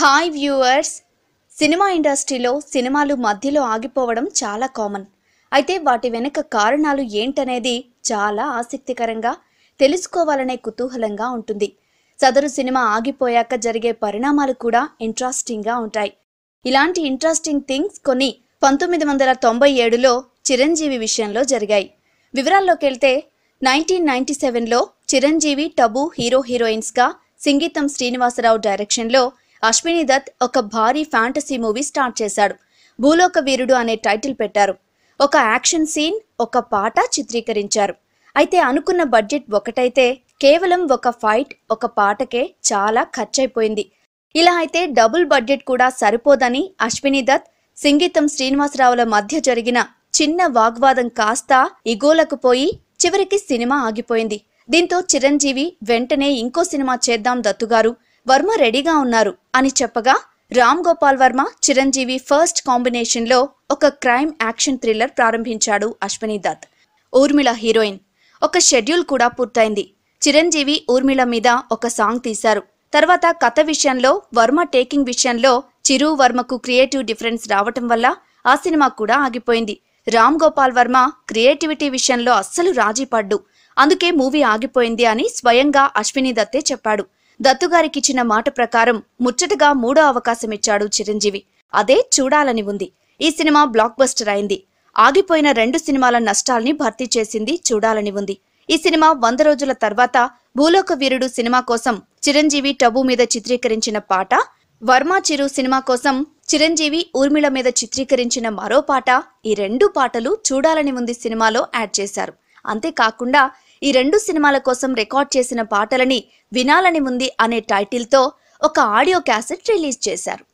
hi viewers cinema ఇండస్ట్రీలో సినిమాలు మధ్యలో ఆగిపోవడం చాలా కామన్ అయితే వాటి వెనుక కారణాలు ఏంటనేది చాలా ఆసక్తికరంగా తెలుసుకోవాలనే కుతూహలంగా ఉంటుంది సదరు సినిమా ఆగిపోయాక జరిగే పరిణామాలు కూడా ఇంట్రెస్టింగ్గా ఉంటాయి ఇలాంటి ఇంట్రెస్టింగ్ థింగ్స్ కొన్ని పంతొమ్మిది వందల తొంభై ఏడులో చిరంజీవి విషయంలో జరిగాయి వివరాల్లోకి వెళ్తే నైన్టీన్ నైన్టీ సెవెన్లో చిరంజీవి టబు హీరో హీరోయిన్స్గా సింగీతం శ్రీనివాసరావు డైరెక్షన్లో అశ్విని దత్ ఒక భారీ ఫ్యాంటసీ మూవీ స్టార్ట్ చేశాడు భూలోక వీరుడు అనే టైటిల్ పెట్టారు ఒక యాక్షన్ సీన్ ఒక పాట చిత్రీకరించారు అయితే అనుకున్న బడ్జెట్ ఒకటైతే కేవలం ఒక ఫైట్ ఒక పాటకే చాలా ఖర్చయిపోయింది ఇలా అయితే డబుల్ బడ్జెట్ కూడా సరిపోదని అశ్విని దత్ సింగీతం శ్రీనివాసరావుల మధ్య జరిగిన చిన్న వాగ్వాదం కాస్త ఇగోలకు పోయి చివరికి సినిమా ఆగిపోయింది దీంతో చిరంజీవి వెంటనే ఇంకో సినిమా చేద్దాం దత్తుగారు వర్మ రెడీగా ఉన్నారు అని చెప్పగా రామ్ గోపాల్ వర్మ చిరంజీవి ఫస్ట్ కాంబినేషన్లో ఒక క్రైమ్ యాక్షన్ థ్రిల్లర్ ప్రారంభించాడు అశ్వనీ దత్ ఊర్మిళ హీరోయిన్ ఒక షెడ్యూల్ కూడా పూర్తయింది చిరంజీవి ఊర్మిళ మీద ఒక సాంగ్ తీశారు తర్వాత కథ విషయంలో వర్మ టేకింగ్ విషయంలో చిరు వర్మకు క్రియేటివ్ డిఫరెన్స్ రావటం వల్ల ఆ సినిమా కూడా ఆగిపోయింది రామ్ గోపాల్ వర్మ క్రియేటివిటీ విషయంలో అస్సలు రాజీ పడ్డు అందుకే మూవీ ఆగిపోయింది అని స్వయంగా అశ్విని దత్తే చెప్పాడు దత్తుగారికిచ్చిన మాట ప్రకారం ముచ్చటగా మూడో అవకాశమిచ్చాడు చిరంజీవి అదే చూడాలని ఉంది ఈ సినిమా బ్లాక్ బస్టర్ అయింది ఆగిపోయిన రెండు సినిమాల నష్టాల్ని భర్తీ చేసింది చూడాలని ఉంది ఈ సినిమా వంద రోజుల తర్వాత భూలోక వీరుడు సినిమా కోసం చిరంజీవి టబు మీద చిత్రీకరించిన పాట వర్మ చిరు సినిమా కోసం చిరంజీవి ఊర్మిళ మీద చిత్రీకరించిన మరో పాట ఈ రెండు పాటలు చూడాలని ఉంది సినిమాలో యాడ్ చేశారు అంతేకాకుండా ఈ రెండు సినిమాల కోసం రికార్డ్ చేసిన పాటలని వినాలని ఉంది అనే టైటిల్తో ఒక ఆడియో క్యాసెట్ రిలీజ్ చేశారు